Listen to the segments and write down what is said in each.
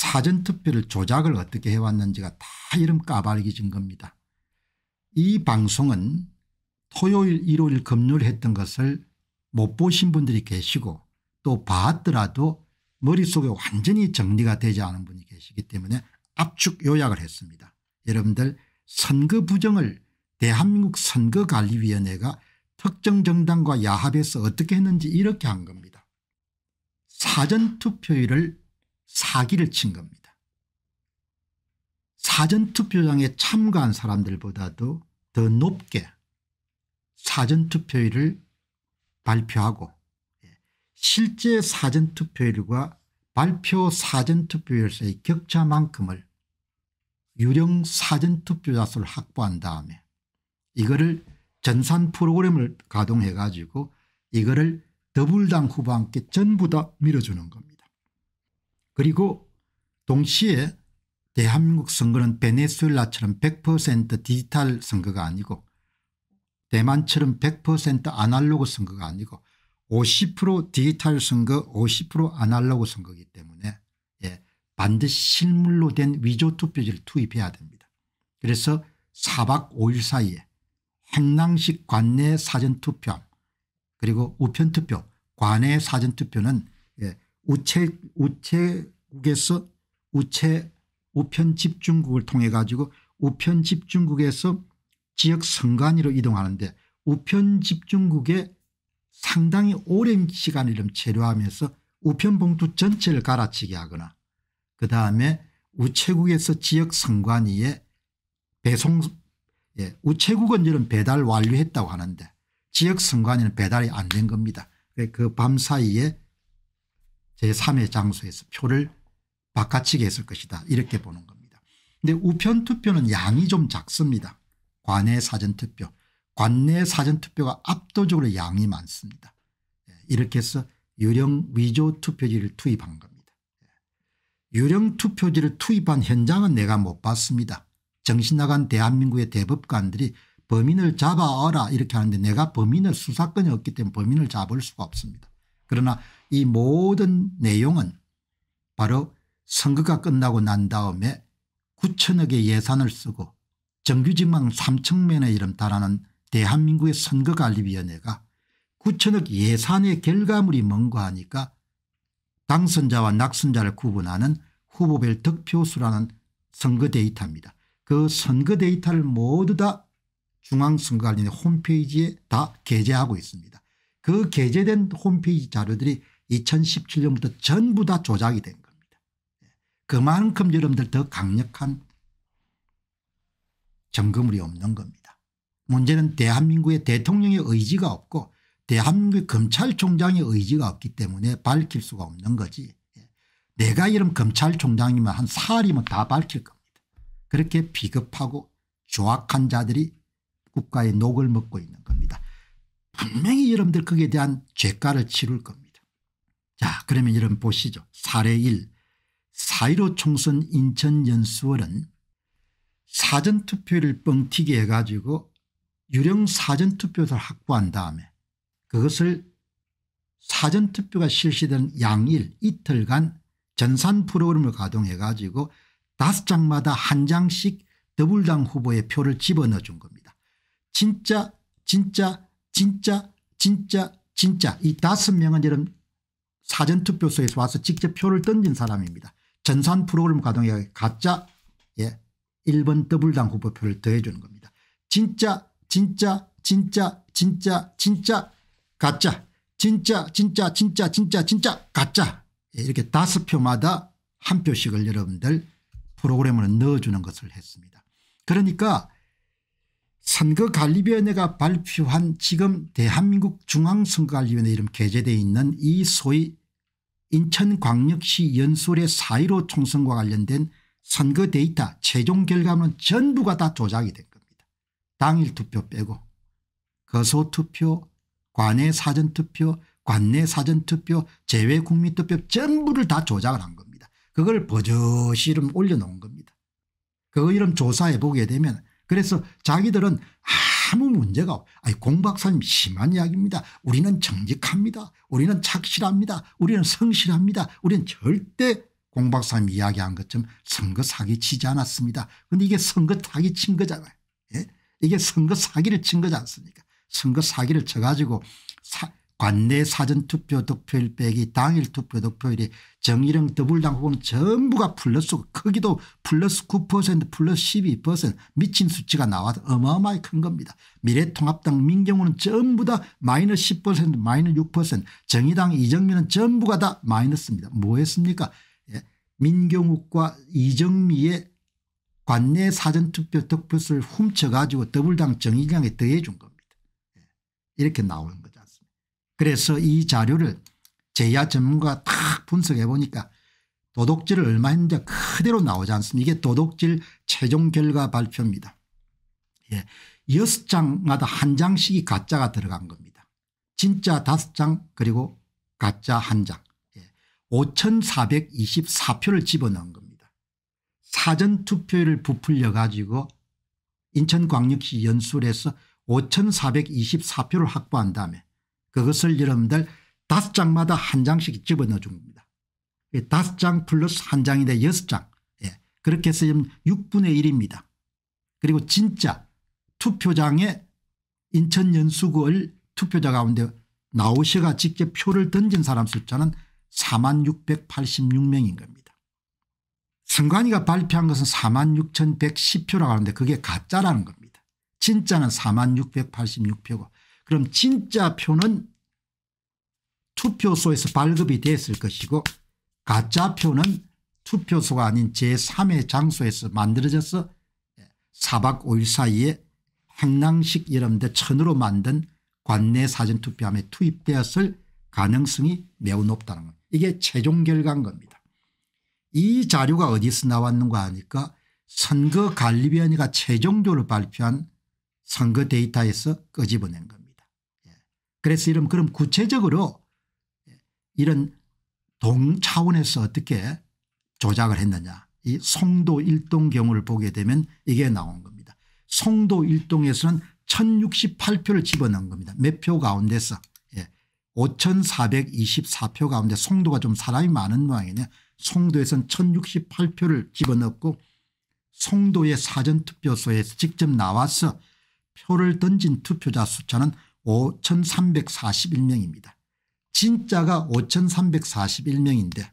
사전투표를 조작을 어떻게 해왔는지가 다 이름 까발기진 겁니다. 이 방송은 토요일 일요일 금요일 했던 것을 못 보신 분들이 계시고 또 봤더라도 머릿속에 완전히 정리가 되지 않은 분이 계시기 때문에 압축 요약을 했습니다. 여러분들 선거 부정을 대한민국 선거관리위원회가 특정 정당과 야합에서 어떻게 했는지 이렇게 한 겁니다. 사전투표일을 사기를 친 겁니다. 사전투표장에 참가한 사람들보다도 더 높게 사전투표율을 발표하고 예, 실제 사전투표율과 발표 사전투표율 사이 격차만큼을 유령 사전투표자 수를 확보한 다음에 이거를 전산 프로그램을 가동해 가지고 이거를 더불당 후보한테 전부 다 밀어주는 겁니다. 그리고 동시에 대한민국 선거는 베네수엘라처럼 100% 디지털 선거가 아니고 대만처럼 100% 아날로그 선거가 아니고 50% 디지털 선거 50% 아날로그 선거이기 때문에 예, 반드시 실물로 된 위조 투표지를 투입해야 됩니다. 그래서 4박 5일 사이에 행랑식 관내 사전투표 그리고 우편투표 관내 사전투표는 우체 우체국에서 우체 우편 집중국을 통해 가지고 우편 집중국에서 지역 선관위로 이동하는데 우편 집중국에 상당히 오랜 시간을 좀 체류하면서 우편 봉투 전체를 갈아치게 하거나 그 다음에 우체국에서 지역 선관위에 배송 예, 우체국은 이런 배달 완료했다고 하는데 지역 선관위는 배달이 안 된 겁니다. 그밤 그 사이에 제3의 장소에서 표를 바깥치게 했을 것이다 이렇게 보는 겁니다. 근데 우편투표는 양이 좀 작습니다. 관내 사전투표 관내 사전투표가 압도적으로 양이 많습니다. 예, 이렇게 해서 유령 위조 투표지를 투입한 겁니다. 예, 유령 투표지를 투입한 현장은 내가 못 봤습니다. 정신나간 대한민국의 대법관들이 범인을 잡아라 이렇게 하는데 내가 범인을 수사권이 없기 때문에 범인을 잡을 수가 없습니다. 그러나 이 모든 내용은 바로 선거가 끝나고 난 다음에 9천억의 예산을 쓰고 정규직망3층면의 이름 달하는 대한민국의 선거관리위원회가 9천억 예산의 결과물이 뭔가 하니까 당선자와 낙선자를 구분하는 후보별 득표수라는 선거 데이터입니다. 그 선거 데이터를 모두 다 중앙선거관리위 홈페이지에 다 게재하고 있습니다. 그 게재된 홈페이지 자료들이 2017년부터 전부 다 조작이 된 겁니다. 그만큼 여러분들 더 강력한 점검물이 없는 겁니다. 문제는 대한민국의 대통령의 의지가 없고 대한민국 검찰총장의 의지가 없기 때문에 밝힐 수가 없는 거지 내가 이런 검찰총장이면 한 사흘이면 다 밝힐 겁니다. 그렇게 비겁하고 조악한 자들이 국가의 녹을 먹고 있는 겁니다. 분명히 여러분들 거기에 대한 죄가를 치를 겁니다. 자 그러면 여러분 보시죠. 사례 1. 4.15 총선 인천연수원은 사전투표를 뻥튀기 해가지고 유령 사전투표를 확보한 다음에 그것을 사전투표가 실시된 양일 이틀간 전산 프로그램을 가동해 가지고 다섯 장마다 한 장씩 더불당 후보의 표를 집어넣어 준 겁니다. 진짜 진짜 진짜 진짜 진짜 이 다섯 명은 여러분 사전투표소에 서 와서 직접 표를 던진 사람입니다. 전산 프로그램 가동에 가짜 예, 1번 더블당 후보표를 더해주는 겁니다. 진짜 진짜 진짜 진짜 진짜 가짜 진짜 진짜 진짜 진짜 진짜 가짜 예, 이렇게 다섯 표마다 한 표씩을 여러분들 프로그램으로 넣어주는 것을 했습니다. 그러니까 선거관리위원회가 발표한 지금 대한민국 중앙선거관리위원회 이름 게재되어 있는 이 소위 인천광역시 연설의 사1로 총선과 관련된 선거 데이터 최종 결과는 전부가 다 조작이 된 겁니다. 당일 투표 빼고 거소투표 관내 사전투표 관내 사전투표 제외 국민투표 전부를 다 조작을 한 겁니다. 그걸 버젓이 름 올려놓은 겁니다. 그 이름 조사해 보게 되면 그래서 자기들은 아무 문제가 없. 아니 공 박사님 심한 이야기입니다. 우리는 정직합니다. 우리는 착실합니다. 우리는 성실합니다. 우리는 절대 공 박사님 이야기한 것처럼 선거 사기 치지 않았습니다. 그런데 이게 선거 사기 친 거잖아요. 예? 이게 선거 사기를 친 거지 않습니까? 선거 사기를 쳐가지고 사, 관내 사전투표 득표율 빼기 당일 투표 득표율이 정의령 더불당 후보는 전부가 플러스 크기도 플러스 9% 플러스 12% 미친 수치가 나와서 어마어마하게 큰 겁니다. 미래통합당 민경우는 전부 다 마이너스 10% 마이너스 6% 정의당 이정민은 전부가 다 마이너스입니다. 뭐 했습니까 예. 민경욱과 이정미의 관내 사전투표 득표수를 훔쳐가지고 더불당 정의당에 더해준 겁니다. 예. 이렇게 나오는 거죠. 그래서 이 자료를 제야 전문가가 탁 분석해 보니까 도둑질을 얼마 했는지 그대로 나오지 않습니까 이게 도둑질 최종 결과 발표입니다. 예. 6장마다 한 장씩이 가짜가 들어간 겁니다. 진짜 5장 그리고 가짜 한장 예. 5424표를 집어넣은 겁니다. 사전투표율을 부풀려 가지고 인천광역시 연수를 해서 5424표를 확보한 다음에 그것을 여러분들 다섯 장마다 한 장씩 집어넣어 준 겁니다. 다섯 장 플러스 한 장인데 여섯 장. 예. 그렇게 해서 지금 6분의 1입니다. 그리고 진짜 투표장에 인천 연수구을 투표자 가운데 나오셔가 직접 표를 던진 사람 숫자는 4만 686명인 겁니다. 선관위가 발표한 것은 4만 6,110표라고 하는데 그게 가짜라는 겁니다. 진짜는 4만 686표고 그럼 진짜 표는 투표소에서 발급이 됐을 것이고 가짜 표는 투표소가 아닌 제3의 장소에서 만들어져서 사박 5일 사이에 행랑식 여러분들 천으로 만든 관내 사전투표함에 투입되었을 가능성이 매우 높다는 겁니다. 이게 최종 결과인 겁니다. 이 자료가 어디서 나왔는가 하니까 선거관리위원회가 최종적으로 발표한 선거 데이터에서 끄집어낸 겁니다. 그래서 이런 그럼 구체적으로 이런 동 차원에서 어떻게 조작을 했느냐 이 송도 일동 경우를 보게 되면 이게 나온 겁니다. 송도 일동에서는 1068표를 집어넣은 겁니다. 몇 표 가운데서 예. 5424표 가운데 송도가 좀 사람이 많은 모양이네 송도에서는 1068표를 집어넣고 송도의 사전투표소에서 직접 나와서 표를 던진 투표자 숫자는 5,341명입니다. 진짜가 5,341명인데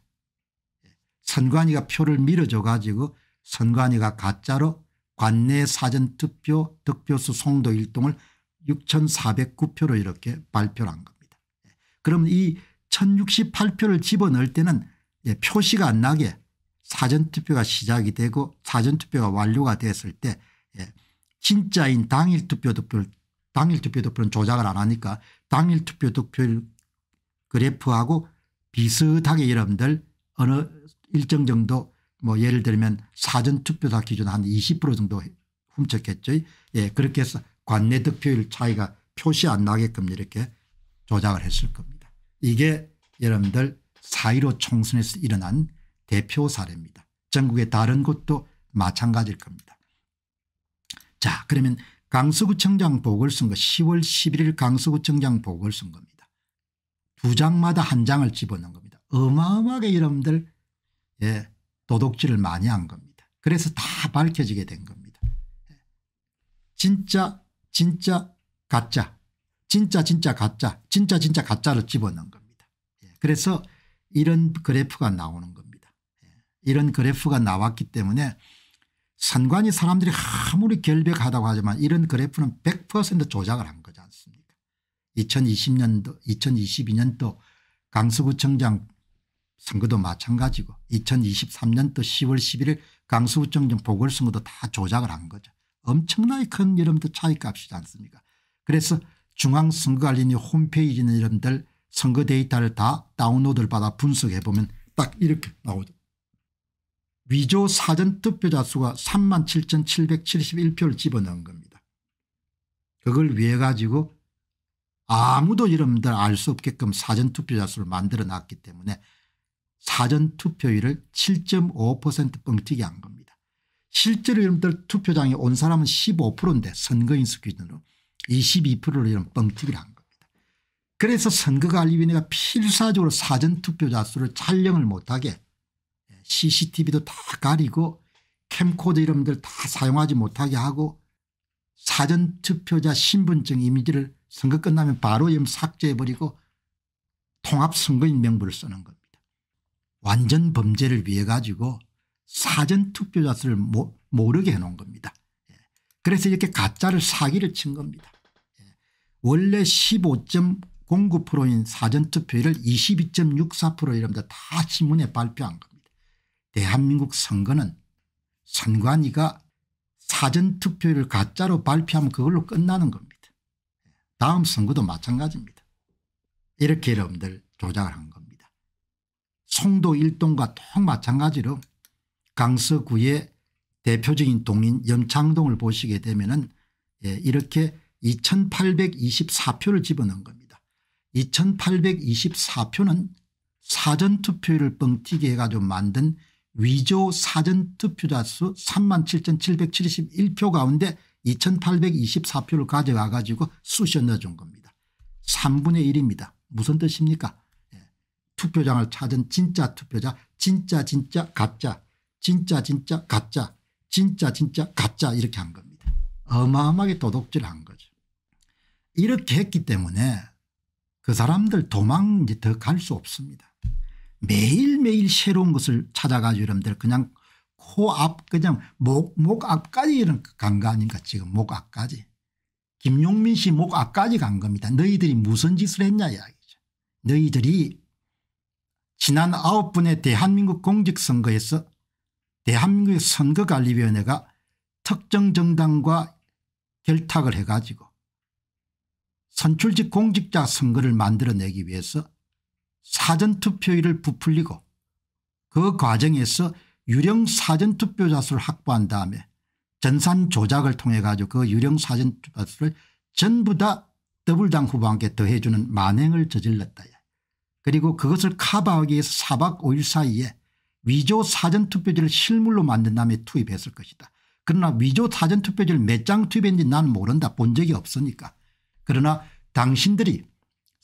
선관위가 표를 밀어줘 가지고 선관위가 가짜로 관내 사전투표 득표수 송도 1동을 6,409표로 이렇게 발표를 한 겁니다. 그럼 이 1,068표를 집어넣을 때는 예, 표시가 안 나게 사전투표가 시작이 되고 사전투표가 완료가 됐을 때 예, 진짜인 당일 투표 득표를 당일 투표 득표는 조작을 안 하니까 당일 투표 득표 율 그래프하고 비슷하게 여러분들 어느 일정 정도 뭐 예를 들면 사전 투표다 기준 한 20% 정도 훔쳤겠죠. 예, 그렇게 해서 관내 득표율 차이가 표시 안 나게끔 이렇게 조작을 했을 겁니다. 이게 여러분들 사1로 총선에서 일어난 대표 사례입니다. 전국의 다른 곳도 마찬가지일 겁니다. 자 그러면 강서구청장 보궐선거 10월 11일 강서구청장 보궐선 거입니다두 장마다 한 장을 집어넣은 겁니다. 어마어마하게 여러분들 예, 도둑질을 많이 한 겁니다. 그래서 다 밝혀지게 된 겁니다. 진짜 진짜 가짜 진짜 진짜 가짜 진짜 진짜 가짜를 집어넣은 겁니다. 예, 그래서 이런 그래프가 나오는 겁니다. 예, 이런 그래프가 나왔기 때문에 선관위 사람들이 아무리 결백하다고 하지만 이런 그래프는 100% 조작을 한 거지 않습니까 2020년도 2022년도 강서구청장 선거도 마찬가지고 2023년도 10월 11일 강서구청장 보궐선거도 다 조작을 한 거죠. 엄청나게 큰 여러분들 차이값이지 않습니까 그래서 중앙선거관리위 홈페이지 는 여러분들 선거 데이터를 다 다운로드를 받아 분석해보면 딱 이렇게 나오죠. 위조 사전 투표자 수가 3만 7,771표를 집어넣은 겁니다. 그걸 위해 가지고 아무도 여러분들 알 수 없게끔 사전 투표자 수를 만들어 놨기 때문에 사전 투표율을 7.5%뻥 튀게 한 겁니다. 실제로 여러분들 투표장에 온 사람은 15%인데 선거인수 기준으로 22%를 이런 뻥튀기를 한 겁니다. 그래서 선거관리위원회가 필사적으로 사전투표자 수를 촬영을 못하게 CCTV도 다 가리고 캠코더 이름들 다 사용하지 못하게 하고 사전투표자 신분증 이미지를 선거 끝나면 바로 삭제해버리고 통합선거인 명부를 쓰는 겁니다. 완전 범죄를 위해 가지고 사전투표자 수를 모, 모르게 해놓은 겁니다. 예. 그래서 이렇게 가짜를 사기를 친 겁니다. 예. 원래 15.09%인 사전투표율을 22.64%이런데다 신문에 발표한 겁니다. 대한민국 선거는 선관위가 사전투표율 가짜로 발표하면 그걸로 끝나는 겁니다. 다음 선거도 마찬가지입니다. 이렇게 여러분들 조작을 한 겁니다. 송도 일동과 똑 마찬가지로 강서구의 대표적인 동인 염창동을 보시게 되면 은 예, 이렇게 2824표를 집어넣은 겁니다. 2824표는 사전투표율을 뻥튀기 해가지고 만든 위조 사전투표자 수 37,771표 가운데 2,824표를 가져와 가지고 쑤셔 넣어준 겁니다. 3분의 1입니다. 무슨 뜻입니까 예. 투표장을 찾은 진짜 투표자 진짜 진짜 가짜 진짜 진짜 가짜 진짜 진짜 가짜 이렇게 한 겁니다. 어마어마하게 도둑질한 거죠. 이렇게 했기 때문에 그 사람들 도망 이제 더 갈 수 없습니다. 매일매일 새로운 것을 찾아가지고 여러분들 그냥 코앞 그냥 목, 목 앞까지 이런 간거 아닌가 지금 목 앞까지. 김용민 씨 목 앞까지 간 겁니다. 너희들이 무슨 짓을 했냐 이야기죠. 너희들이 지난 아홉 분의 대한민국 공직선거에서 대한민국 선거관리위원회가 특정 정당과 결탁을 해가지고 선출직 공직자 선거를 만들어내기 위해서 사전투표율을 부풀리고 그 과정에서 유령 사전투표자 수를 확보한 다음에 전산 조작을 통해 가지고 그 유령 사전투표자 수를 전부 다 더블당 후보한테 더해주는 만행을 저질렀다. 그리고 그것을 카바하기 위해서 4박 5일 사이에 위조 사전투표지를 실물로 만든 다음에 투입했을 것이다. 그러나 위조 사전투표지를 몇 장 투입했는지 나 모른다. 본 적이 없으니까. 그러나 당신들이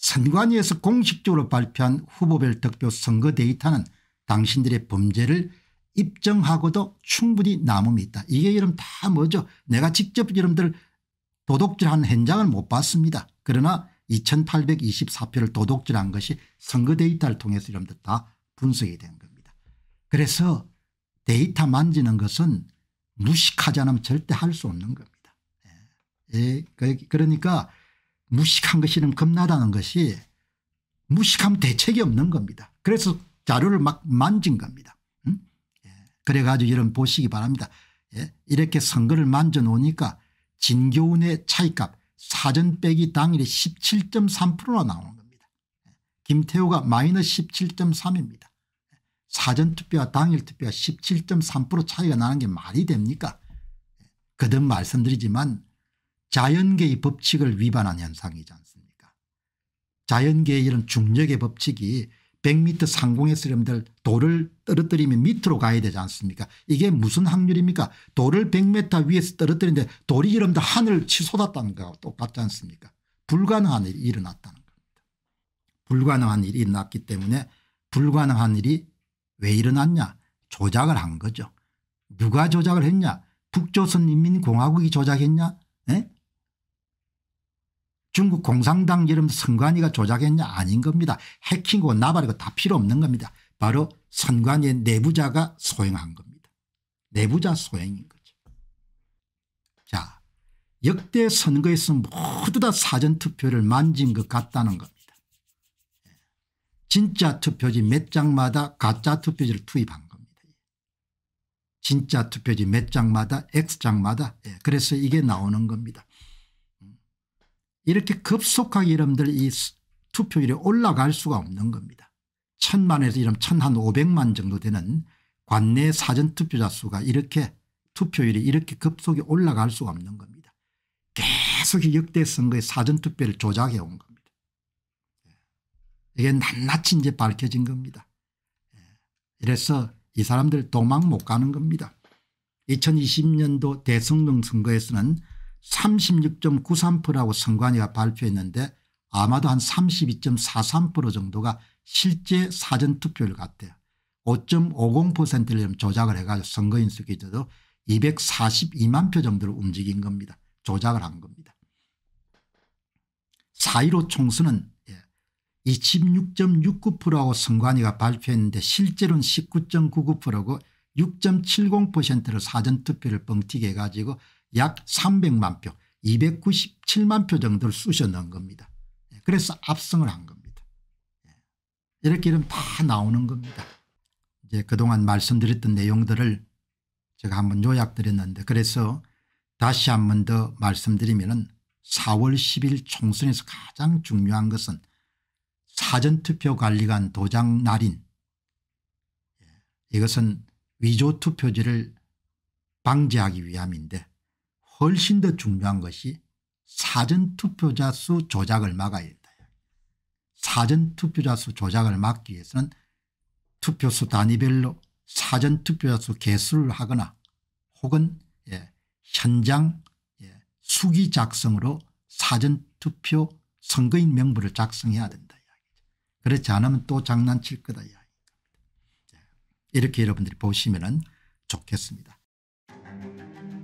선관위에서 공식적으로 발표한 후보별 득표 선거 데이터는 당신들의 범죄를 입증하고도 충분히 남음이 있다. 이게 여러분 다 뭐죠 내가 직접 여러분들 도둑질한 현장을 못 봤습니다. 그러나 2824표를 도둑질한 것이 선거 데이터를 통해서 여러분들 다 분석이 된 겁니다. 그래서 데이터 만지는 것은 무식하지 않으면 절대 할 수 없는 겁니다. 예. 예 그, 그러니까 무식한 것이든 겁나다는 것이 무식함 대책이 없는 겁니다. 그래서 자료를 막 만진 겁니다. 음? 예. 그래가지고 여러분 보시기 바랍니다. 예. 이렇게 선거를 만져놓으니까 진교훈의 차이값 사전 빼기 당일에 17.3%나 나오는 겁니다. 예. 김태호가 마이너스 17.3입니다. 예. 사전투표와 당일투표가 17.3% 차이가 나는 게 말이 됩니까? 거듭 말씀드리지만 자연계의 법칙을 위반한 현상이지 않습니까 자연계의 이런 중력의 법칙이 100m 상공에쓰려들 돌을 떨어뜨리면 밑으로 가야 되지 않습니까 이게 무슨 확률입니까 돌을 100m 위에서 떨어뜨리는데 돌이 이러면 하늘 치솟았다는 거와 똑같지 않습니까 불가능한 일이 일어났다는 겁니다. 불가능한 일이 일어났기 때문에 불가능한 일이 왜 일어났냐 조작을 한 거죠. 누가 조작을 했냐 북조선인민공화국이 조작했냐 에? 예? 중국 공산당 이름 선관위가 조작했냐 아닌 겁니다. 해킹이고 나발이고 다 필요 없는 겁니다. 바로 선관위의 내부자가 소행한 겁니다. 내부자 소행인 거죠. 자 역대 선거에서 모두 다 사전투표를 만진 것 같다는 겁니다. 진짜 투표지 몇 장마다 가짜 투표지를 투입한 겁니다. 진짜 투표지 몇 장마다 X장마다 예, 그래서 이게 나오는 겁니다. 이렇게 급속하게 여러분들 이 투표율이 올라갈 수가 없는 겁니다. 천만에서 이런 천한 오백만 정도 되는 관내 사전투표자 수가 이렇게 투표율이 이렇게 급속히 올라갈 수가 없는 겁니다. 계속 역대 선거의 사전투표를 조작해 온 겁니다. 예. 이게 낱낱이 이제 밝혀진 겁니다. 예. 이래서 이 사람들 도망 못 가는 겁니다. 2020년도 대성능 선거에서는 36.93%라고 선관위가 발표했는데 아마도 한 32.43% 정도가 실제 사전투표율 같대요 5.50%를 좀 조작을 해가지고 선거인수 기준으로 242만 표 정도를 움직인 겁니다. 조작을 한 겁니다. 4.15 총수는 26.69%라고 예, 선관위가 발표했는데 실제로는 19.99%고 6.70%를 사전투표를 뻥튀기 해가지고 약 300만 표 297만 표 정도를 쑤셔 넣은 겁니다. 예, 그래서 압승을 한 겁니다. 예, 이렇게 이름 다 나오는 겁니다. 이제 그동안 말씀드렸던 내용들을 제가 한번 요약드렸는데 그래서 다시 한 번 더 말씀드리면 4월 10일 총선에서 가장 중요한 것은 사전투표 관리관 도장 날인 예, 이것은 위조투표지를 방지하기 위함인데 훨씬 더 중요한 것이 사전투표자 수 조작을 막아야 된다. 사전투표자 수 조작을 막기 위해서는 투표수 단위별로 사전투표자 수 개수를 하거나 혹은 예, 현장 예, 수기 작성으로 사전투표 선거인 명부를 작성해야 된다. 그렇지 않으면 또 장난칠 거다. 예. 이렇게 여러분들이 보시면 좋겠습니다.